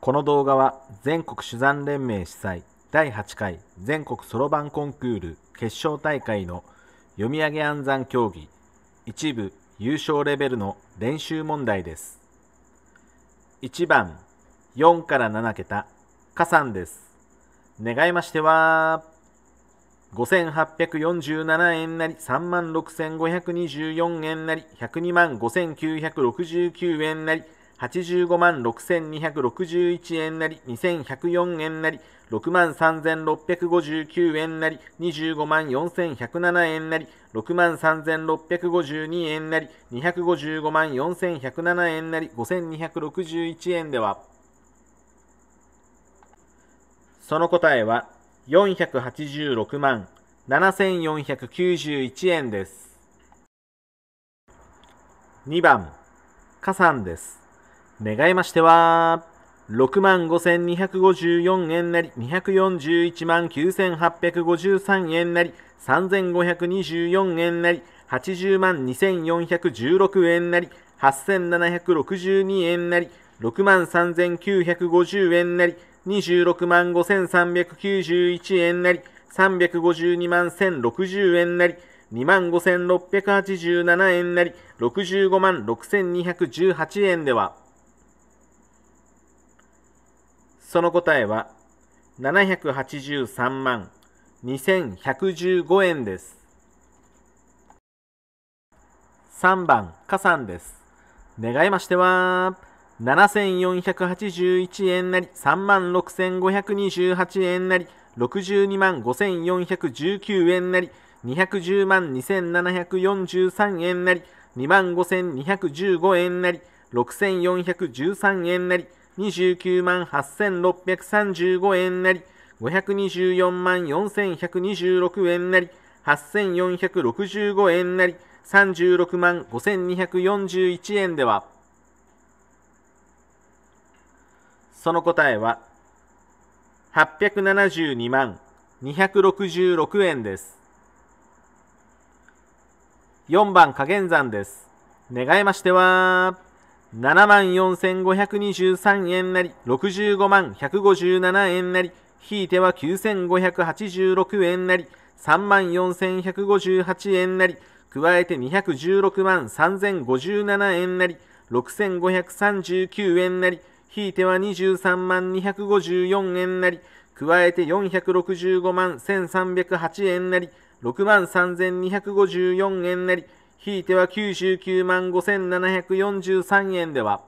この動画は全国取山連盟主催第8回全国そろばんコンクール決勝大会の読み上げ暗算競技一部優勝レベルの練習問題です1番4から7桁加算です願いましては、5847円なり、36524円なり、102万5969円なり、85万6261円なり、2104円なり、6万3659円なり、25万4107円なり、6万3652円なり、255万4107円なり、5261円では、その答えは486万7491円です。2番、加算です。願いましては、6万5254円なり、241万9853円なり、3524円なり、80万2416円なり、8762円なり、6万3950円なり、26万5391円なり、352万1060円なり、2万5687円なり、65万6218円では、その答えは、783万2115円です。3番、加算です。願いましては、7481円なり、36,528円なり、62 5419円なり、210万2743円なり、2 5215円なり、6413円なり、29万8635円なり、524万4126円なり、8465円なり、36万5241円では、その答えは、872万266円です。4番加減算です。願いましては、7万4523円なり、65万157円なり、ひいては9586円なり、3万4158円なり、加えて216万3057円なり、6539円なり、ひいては23万254円なり、加えて465万1308円なり、6万3254円なり、ひいては99万5743円では、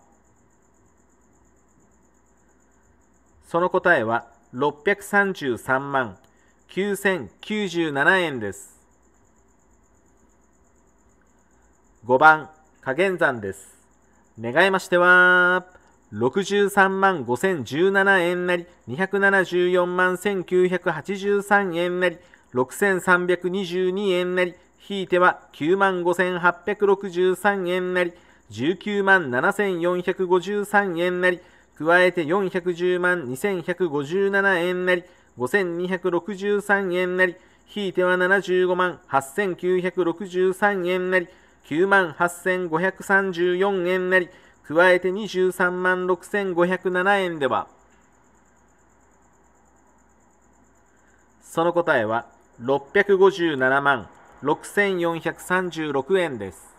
その答えは633万9097円です。5番、加減算です。願いましては、63万5017円なり、274万1983円なり、6322円なり、ひいては9万5863円なり、19万7453円なり、加えて410万2157円なり、5263円なり、ひいては75万8963円なり、9万8534円なり、加えて23万6507円では、その答えは657万6436円です。